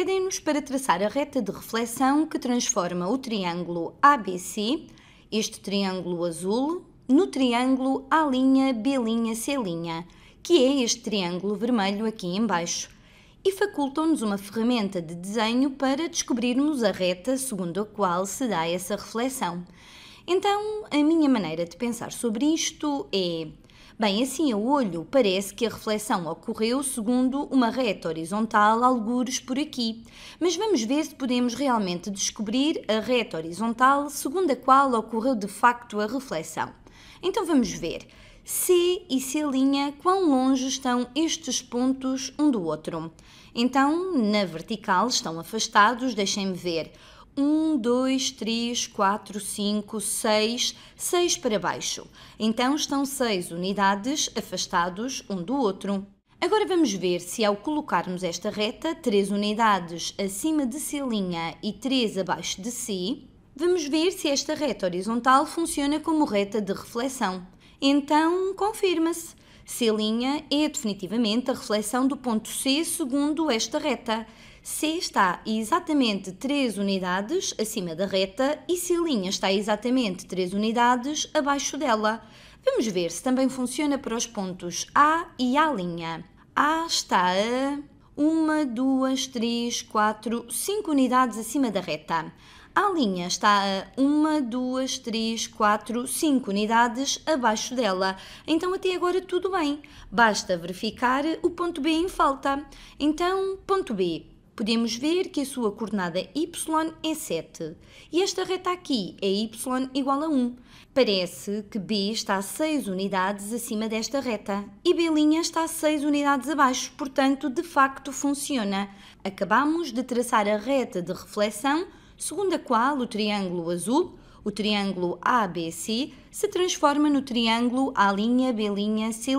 Pedem-nos para traçar a reta de reflexão que transforma o triângulo ABC, este triângulo azul, no triângulo A', B', C', que é este triângulo vermelho aqui embaixo, e facultam-nos uma ferramenta de desenho para descobrirmos a reta segundo a qual se dá essa reflexão. Então, a minha maneira de pensar sobre isto é Bem, assim a olho, parece que a reflexão ocorreu segundo uma reta horizontal, algures por aqui. Mas vamos ver se podemos realmente descobrir a reta horizontal segundo a qual ocorreu de facto a reflexão. Então vamos ver. C e C' quão longe estão estes pontos um do outro? Então, na vertical estão afastados, deixem-me ver. 1, 2, 3, 4, 5, 6, 6 para baixo. Então estão 6 unidades afastados um do outro. Agora vamos ver se ao colocarmos esta reta, 3 unidades acima de C' e 3 abaixo de C, vamos ver se esta reta horizontal funciona como reta de reflexão. Então, confirma-se. C' é definitivamente a reflexão do ponto C segundo esta reta. C está exatamente 3 unidades acima da reta e C' está exatamente 3 unidades abaixo dela. Vamos ver se também funciona para os pontos A e A'. A está a 1, 2, 3, 4, 5 unidades acima da reta. A linha está a 1, 2, 3, 4, 5 unidades abaixo dela. Então até agora tudo bem. Basta verificar o ponto B em falta. Então, ponto B. Podemos ver que a sua coordenada y é 7 e esta reta aqui é y igual a 1. Parece que B está 6 unidades acima desta reta e B' está 6 unidades abaixo, portanto, de facto funciona. Acabamos de traçar a reta de reflexão segundo a qual o triângulo azul, o triângulo ABC, se transforma no triângulo A', B', C'.